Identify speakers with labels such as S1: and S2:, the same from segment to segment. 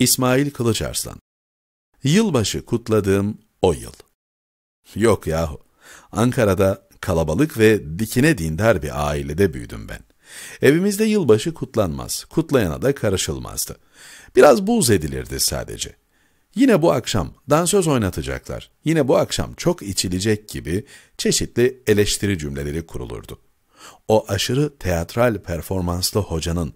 S1: İsmail Kılıçarslan Yılbaşı kutladığım o yıl. Yok yahu. Ankara'da kalabalık ve dikine dindar bir ailede büyüdüm ben. Evimizde yılbaşı kutlanmaz, kutlayana da karışılmazdı. Biraz buz edilirdi sadece. Yine bu akşam dansöz oynatacaklar, yine bu akşam çok içilecek gibi çeşitli eleştiri cümleleri kurulurdu. O aşırı teatral performanslı hocanın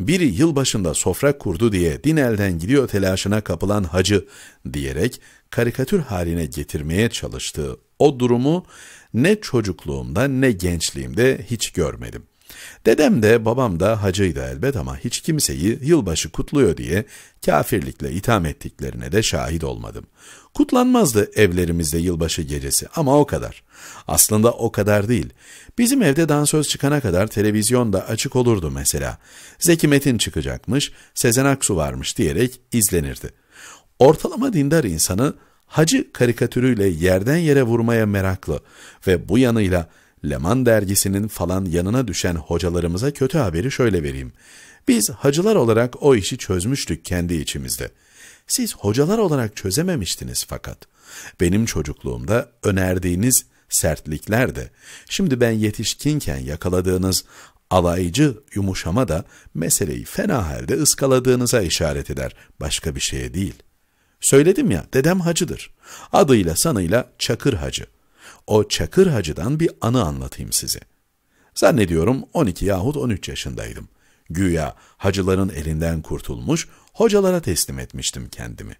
S1: biri yıl başında sofra kurdu diye din elden gidiyor telaşına kapılan hacı diyerek karikatür haline getirmeye çalıştığı o durumu ne çocukluğumda ne gençliğimde hiç görmedim. Dedem de babam da hacıydı elbet ama hiç kimseyi yılbaşı kutluyor diye kafirlikle itham ettiklerine de şahit olmadım. Kutlanmazdı evlerimizde yılbaşı gecesi ama o kadar. Aslında o kadar değil. Bizim evde dansöz çıkana kadar televizyon da açık olurdu mesela. Zeki Metin çıkacakmış, Sezen Aksu varmış diyerek izlenirdi. Ortalama dindar insanı hacı karikatürüyle yerden yere vurmaya meraklı ve bu yanıyla Leman dergisinin falan yanına düşen hocalarımıza kötü haberi şöyle vereyim. Biz hacılar olarak o işi çözmüştük kendi içimizde. Siz hocalar olarak çözememiştiniz fakat. Benim çocukluğumda önerdiğiniz sertlikler de, şimdi ben yetişkinken yakaladığınız alaycı yumuşama da meseleyi fena halde ıskaladığınıza işaret eder, başka bir şeye değil. Söyledim ya, dedem hacıdır. Adıyla sanıyla Çakır Hacı o Çakır Hacı'dan bir anı anlatayım size. Zannediyorum 12 yahut 13 yaşındaydım. Güya hacıların elinden kurtulmuş, hocalara teslim etmiştim kendimi.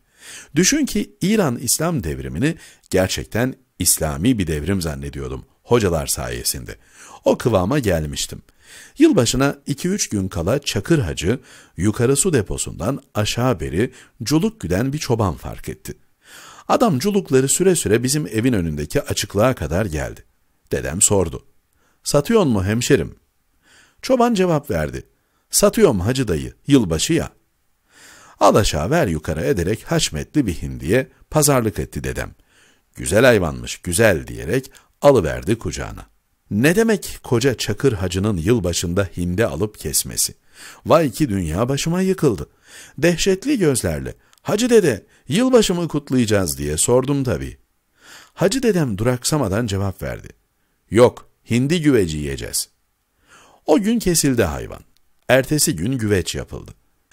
S1: Düşün ki İran İslam devrimini gerçekten İslami bir devrim zannediyordum hocalar sayesinde. O kıvama gelmiştim. Yılbaşına 2-3 gün kala Çakır Hacı yukarı su deposundan aşağı beri culuk güden bir çoban fark etti. Adamculukları süre süre bizim evin önündeki açıklığa kadar geldi. Dedem sordu. Satıyor mu hemşerim? Çoban cevap verdi. Satıyorum hacı dayı, yılbaşı ya. Al aşağı ver yukarı ederek haşmetli bir hindiye pazarlık etti dedem. Güzel hayvanmış, güzel diyerek alıverdi kucağına. Ne demek koca Çakır Hacı'nın yılbaşında hindi alıp kesmesi? Vay ki dünya başıma yıkıldı. Dehşetli gözlerle, Hacı dede Yılbaşımı kutlayacağız diye sordum tabi. Hacı dedem duraksamadan cevap verdi. Yok, hindi güveci yiyeceğiz. O gün kesildi hayvan. Ertesi gün güveç yapıldı.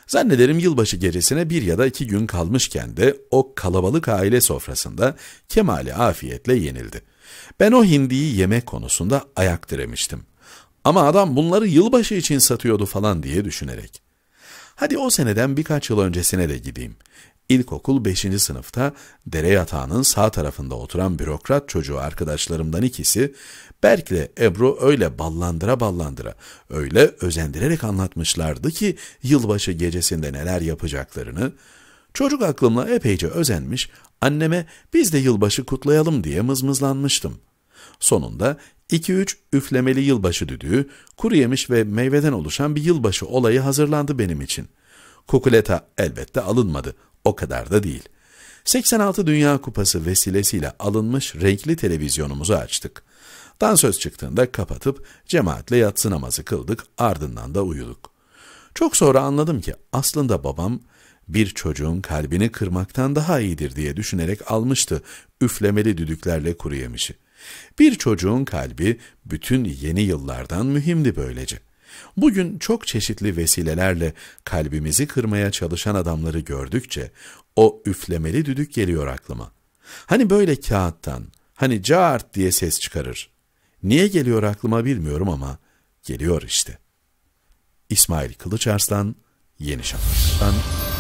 S1: Zannederim yılbaşı gecesine bir ya da iki gün kalmışken de o kalabalık aile sofrasında Kemal'i afiyetle yenildi. Ben o hindiyi yemek konusunda ayak diremiştim. Ama adam bunları yılbaşı için satıyordu falan diye düşünerek. Hadi o seneden birkaç yıl öncesine de gideyim. İlkokul 5. sınıfta dere yatağının sağ tarafında oturan bürokrat çocuğu arkadaşlarımdan ikisi, Berk'le Ebru öyle ballandıra ballandıra, öyle özendirerek anlatmışlardı ki yılbaşı gecesinde neler yapacaklarını. Çocuk aklımla epeyce özenmiş, anneme biz de yılbaşı kutlayalım diye mızmızlanmıştım. Sonunda 2-3 üflemeli yılbaşı düdüğü, kuru yemiş ve meyveden oluşan bir yılbaşı olayı hazırlandı benim için. Kukuleta elbette alınmadı. O kadar da değil. 86 Dünya Kupası vesilesiyle alınmış renkli televizyonumuzu açtık. Dansöz çıktığında kapatıp cemaatle yatsı namazı kıldık, ardından da uyuduk. Çok sonra anladım ki aslında babam bir çocuğun kalbini kırmaktan daha iyidir diye düşünerek almıştı üflemeli düdüklerle kuru yemişi. Bir çocuğun kalbi bütün yeni yıllardan mühimdi böylece. Bugün çok çeşitli vesilelerle kalbimizi kırmaya çalışan adamları gördükçe o üflemeli düdük geliyor aklıma. Hani böyle kağıttan, hani cart diye ses çıkarır. Niye geliyor aklıma bilmiyorum ama geliyor işte. İsmail Kılıçarslan, Yeni Şafak'tan...